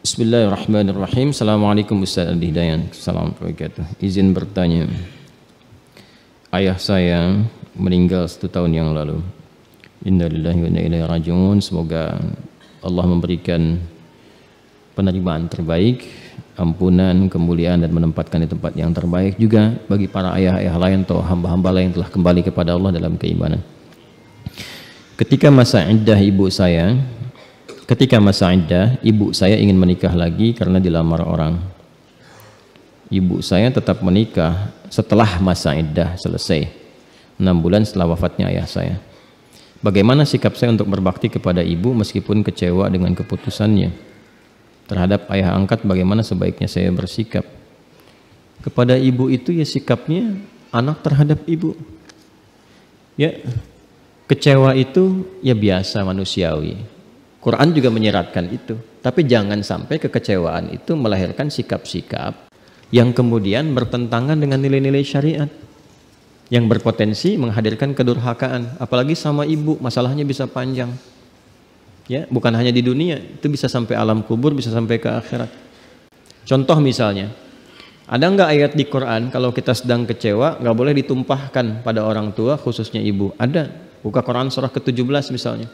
Bismillahirrahmanirrahim. Assalamualaikum Ustaz Adi Dayan. Assalamualaikum Izin bertanya. Ayah saya meninggal satu tahun yang lalu. Inna lillahi wa inna ilaihi rajiun. Semoga Allah memberikan penerimaan terbaik, ampunan, kemuliaan dan menempatkan di tempat yang terbaik juga bagi para ayah-ayah lain atau hamba-hamba lain yang telah kembali kepada Allah dalam keimanan. Ketika masa iddah ibu saya, Ketika masa iddah, ibu saya ingin menikah lagi karena dilamar orang. Ibu saya tetap menikah setelah masa iddah selesai. 6 bulan setelah wafatnya ayah saya. Bagaimana sikap saya untuk berbakti kepada ibu meskipun kecewa dengan keputusannya? Terhadap ayah angkat bagaimana sebaiknya saya bersikap? Kepada ibu itu ya sikapnya anak terhadap ibu. Ya, kecewa itu ya biasa manusiawi Quran juga menyeratkan itu. Tapi jangan sampai kekecewaan itu melahirkan sikap-sikap yang kemudian bertentangan dengan nilai-nilai syariat yang berpotensi menghadirkan kedurhakaan apalagi sama ibu masalahnya bisa panjang ya bukan hanya di dunia itu bisa sampai alam kubur bisa sampai ke akhirat contoh misalnya ada nggak ayat di Quran kalau kita sedang kecewa nggak boleh ditumpahkan pada orang tua khususnya ibu ada buka Quran surah ke-17 misalnya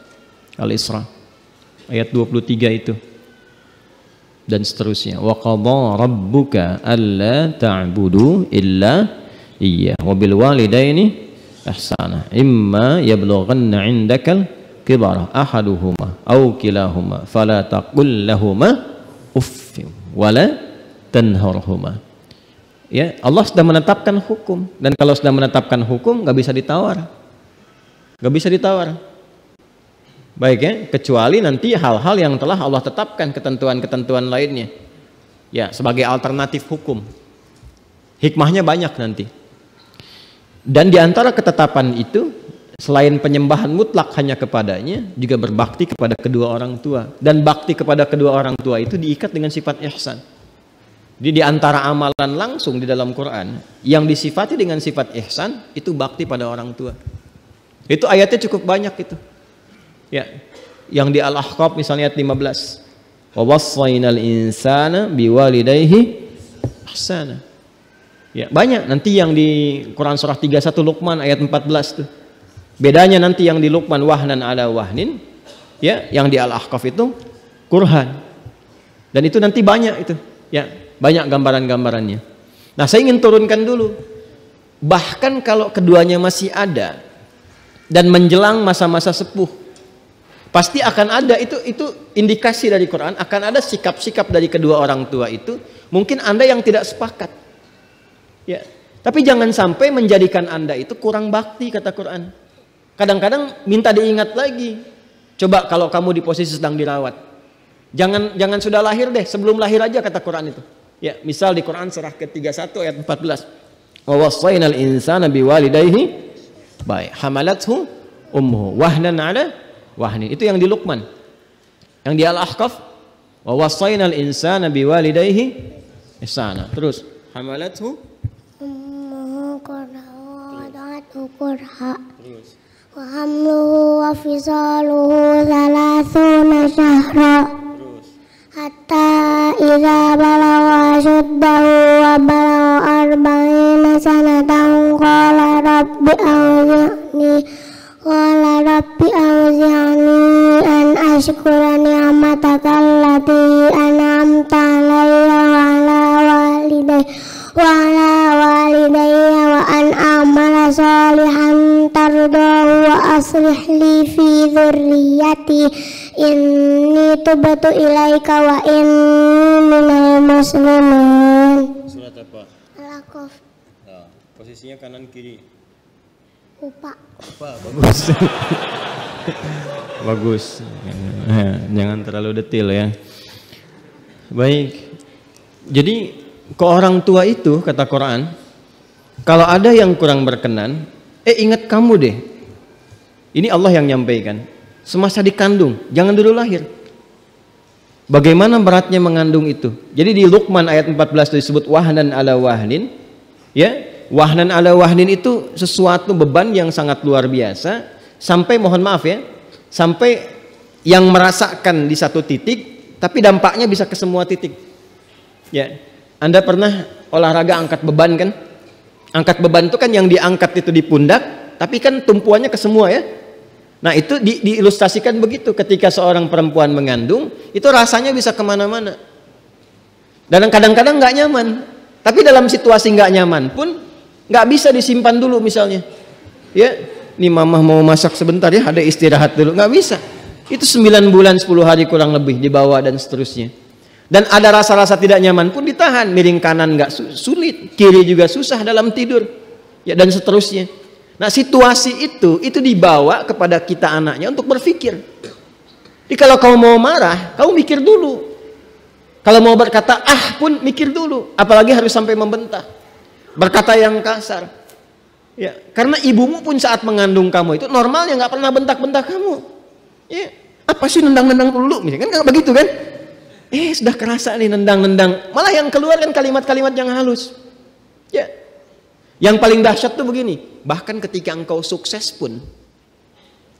Al-Isra ayat 23 itu dan seterusnya wa qadha rabbuka alla ta'budu illa iya wa bil walidaini ihsana imma yablughanna 'indakal kibara ahaduhuma aw kilahuma fala taqul lahuma uff wala tanharhuma ya Allah sudah menetapkan hukum dan kalau sudah menetapkan hukum nggak bisa ditawar nggak bisa ditawar Baik ya, kecuali nanti hal-hal yang telah Allah tetapkan ketentuan-ketentuan lainnya. Ya, sebagai alternatif hukum. Hikmahnya banyak nanti. Dan di antara ketetapan itu, selain penyembahan mutlak hanya kepadanya, juga berbakti kepada kedua orang tua. Dan bakti kepada kedua orang tua itu diikat dengan sifat ihsan. Jadi di antara amalan langsung di dalam Quran, yang disifati dengan sifat ihsan, itu bakti pada orang tua. Itu ayatnya cukup banyak itu Ya. Yang di Al-Ahqaf misalnya ayat 15. Wa al insana biwalidayhi ahsana. Ya, banyak nanti yang di Quran surah 31 Luqman ayat 14 tuh. Bedanya nanti yang di Luqman wahnan ala wahnin, ya, yang di Al-Ahqaf itu kurhan. Dan itu nanti banyak itu, ya, banyak gambaran-gambarannya. Nah, saya ingin turunkan dulu. Bahkan kalau keduanya masih ada dan menjelang masa-masa sepuh, Pasti akan ada itu itu indikasi dari Quran akan ada sikap-sikap dari kedua orang tua itu mungkin Anda yang tidak sepakat. Ya. Tapi jangan sampai menjadikan Anda itu kurang bakti kata Quran. Kadang-kadang minta diingat lagi. Coba kalau kamu di posisi sedang dirawat. Jangan jangan sudah lahir deh, sebelum lahir aja kata Quran itu. Ya, misal di Quran surah ke-31 ayat 14. Wa insana biwalidayhi baik hamalathu ummu wahnan ala wahnin. Itu yang di Luqman. Yang di Al-Ahqaf wa wasainal insana biwalidayhi ihsana. Terus hamalathu ummuhu qurra'u terus. Wa hamluhu wa fisaluhu thalathuna shahra. Hatta idza balagha shuddahu wa balagha arba'ina sanatan qala rabbi awzi'ni syukurani amatakal ya lati an'amta alayya wa ala waliday wa ala walidayya wa an amala salihan tardahu wa aslih li fi dhurriyyati inni tubatu ilaika wa inni minal muslimin surat apa? al ya, posisinya kanan kiri Upa. Upa bagus. bagus. Ya, jangan terlalu detail ya. Baik. Jadi ke orang tua itu kata Quran, kalau ada yang kurang berkenan, eh ingat kamu deh. Ini Allah yang nyampaikan. Semasa dikandung, jangan dulu lahir. Bagaimana beratnya mengandung itu? Jadi di Luqman ayat 14 disebut wahnan ala wahnin, ya Wahnan ala wahnin itu sesuatu beban yang sangat luar biasa sampai mohon maaf ya, sampai yang merasakan di satu titik tapi dampaknya bisa ke semua titik. Ya. Anda pernah olahraga angkat beban kan? Angkat beban itu kan yang diangkat itu di pundak, tapi kan tumpuannya ke semua ya. Nah itu di, diilustrasikan begitu ketika seorang perempuan mengandung itu rasanya bisa kemana-mana dan kadang-kadang nggak nyaman tapi dalam situasi nggak nyaman pun nggak bisa disimpan dulu misalnya ya ini mamah mau masak sebentar ya ada istirahat dulu nggak bisa itu 9 bulan 10 hari kurang lebih dibawa dan seterusnya dan ada rasa-rasa tidak nyaman pun ditahan miring kanan nggak sulit kiri juga susah dalam tidur ya dan seterusnya nah situasi itu itu dibawa kepada kita anaknya untuk berpikir jadi kalau kamu mau marah kamu mikir dulu kalau mau berkata ah pun mikir dulu apalagi harus sampai membentak berkata yang kasar. Ya, karena ibumu pun saat mengandung kamu itu normalnya nggak pernah bentak-bentak kamu. Ya, apa sih nendang-nendang dulu? Misalnya kan begitu kan? Eh, sudah kerasa nih nendang-nendang. Malah yang keluar kan kalimat-kalimat yang halus. Ya. Yang paling dahsyat tuh begini, bahkan ketika engkau sukses pun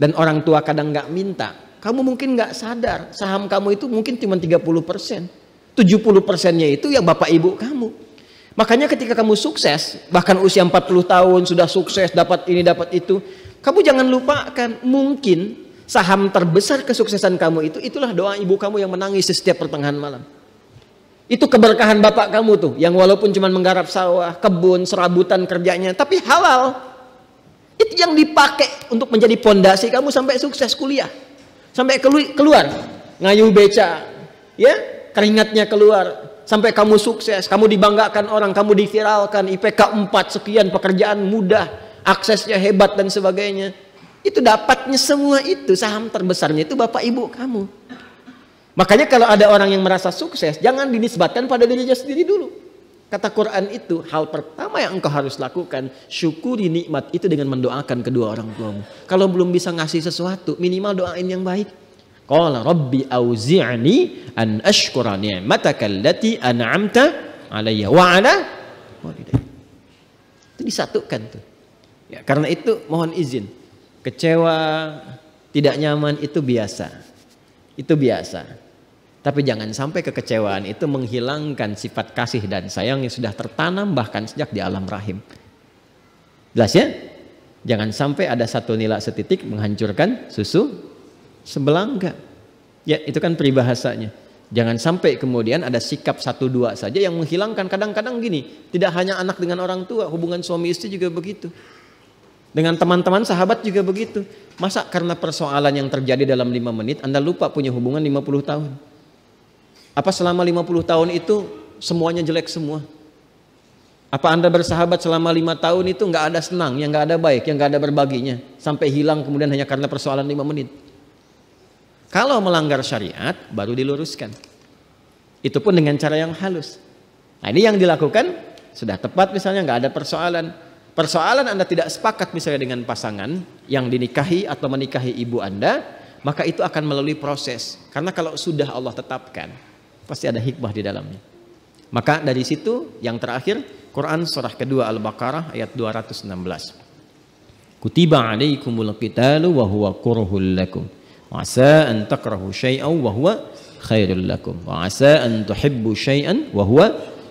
dan orang tua kadang nggak minta, kamu mungkin nggak sadar saham kamu itu mungkin cuma 30 persen. 70 persennya itu yang bapak ibu kamu. Makanya ketika kamu sukses, bahkan usia 40 tahun sudah sukses, dapat ini, dapat itu, kamu jangan lupakan mungkin saham terbesar kesuksesan kamu itu itulah doa ibu kamu yang menangis setiap pertengahan malam. Itu keberkahan bapak kamu tuh yang walaupun cuma menggarap sawah, kebun, serabutan kerjanya tapi halal. Itu yang dipakai untuk menjadi pondasi kamu sampai sukses kuliah. Sampai keluar, ngayuh beca, ya, keringatnya keluar, sampai kamu sukses, kamu dibanggakan orang, kamu diviralkan, IPK 4 sekian, pekerjaan mudah, aksesnya hebat dan sebagainya. Itu dapatnya semua itu, saham terbesarnya itu bapak ibu kamu. Makanya kalau ada orang yang merasa sukses, jangan dinisbatkan pada dirinya sendiri dulu. Kata Quran itu, hal pertama yang engkau harus lakukan, syukuri nikmat itu dengan mendoakan kedua orang tuamu. Kalau belum bisa ngasih sesuatu, minimal doain yang baik. Qala rabbi auzi'ni an ashkura ni'mataka allati an'amta alayya wa ala walidayya. Itu disatukan tuh. Ya, karena itu mohon izin. Kecewa, tidak nyaman itu biasa. Itu biasa. Tapi jangan sampai kekecewaan itu menghilangkan sifat kasih dan sayang yang sudah tertanam bahkan sejak di alam rahim. Jelas ya? Jangan sampai ada satu nilai setitik menghancurkan susu Sebelangga. Ya, itu kan peribahasanya. Jangan sampai kemudian ada sikap satu dua saja yang menghilangkan. Kadang-kadang gini, tidak hanya anak dengan orang tua, hubungan suami istri juga begitu. Dengan teman-teman sahabat juga begitu. Masa karena persoalan yang terjadi dalam lima menit, Anda lupa punya hubungan 50 tahun. Apa selama 50 tahun itu semuanya jelek semua? Apa Anda bersahabat selama lima tahun itu nggak ada senang, yang nggak ada baik, yang nggak ada berbaginya, sampai hilang kemudian hanya karena persoalan lima menit? Kalau melanggar syariat baru diluruskan. Itu pun dengan cara yang halus. Nah, ini yang dilakukan sudah tepat misalnya nggak ada persoalan. Persoalan Anda tidak sepakat misalnya dengan pasangan yang dinikahi atau menikahi ibu Anda, maka itu akan melalui proses. Karena kalau sudah Allah tetapkan, pasti ada hikmah di dalamnya. Maka dari situ yang terakhir Quran surah kedua Al-Baqarah ayat 216. Kutiba alaikumul qitalu wa huwa kurhul lakum asa an takrahu syai'an wa huwa khairul lakum. Wa asa an tuhibbu syai'an wa huwa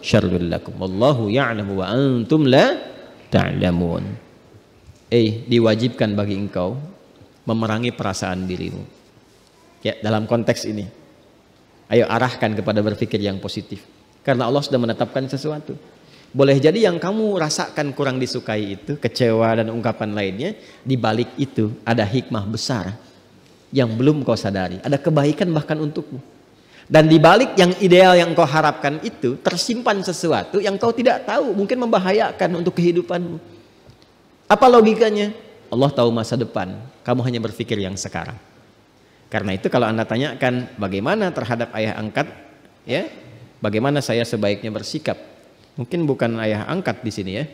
syarrul lakum. Wallahu ya'lamu wa antum la ta'lamun. Eh, diwajibkan bagi engkau memerangi perasaan dirimu. Ya, dalam konteks ini. Ayo arahkan kepada berpikir yang positif. Karena Allah sudah menetapkan sesuatu. Boleh jadi yang kamu rasakan kurang disukai itu, kecewa dan ungkapan lainnya, di balik itu ada hikmah besar yang belum kau sadari. Ada kebaikan bahkan untukmu. Dan di balik yang ideal yang kau harapkan itu tersimpan sesuatu yang kau tidak tahu, mungkin membahayakan untuk kehidupanmu. Apa logikanya? Allah tahu masa depan, kamu hanya berpikir yang sekarang. Karena itu kalau Anda tanyakan bagaimana terhadap ayah angkat, ya, bagaimana saya sebaiknya bersikap? Mungkin bukan ayah angkat di sini ya.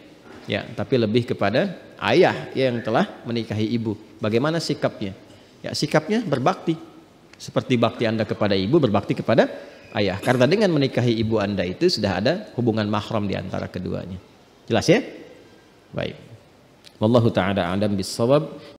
Ya, tapi lebih kepada ayah ya yang telah menikahi ibu. Bagaimana sikapnya? Ya, sikapnya berbakti. Seperti bakti Anda kepada ibu, berbakti kepada ayah. Karena dengan menikahi ibu Anda itu sudah ada hubungan mahram di antara keduanya. Jelas ya? Baik. Wallahu taala alam bisawab.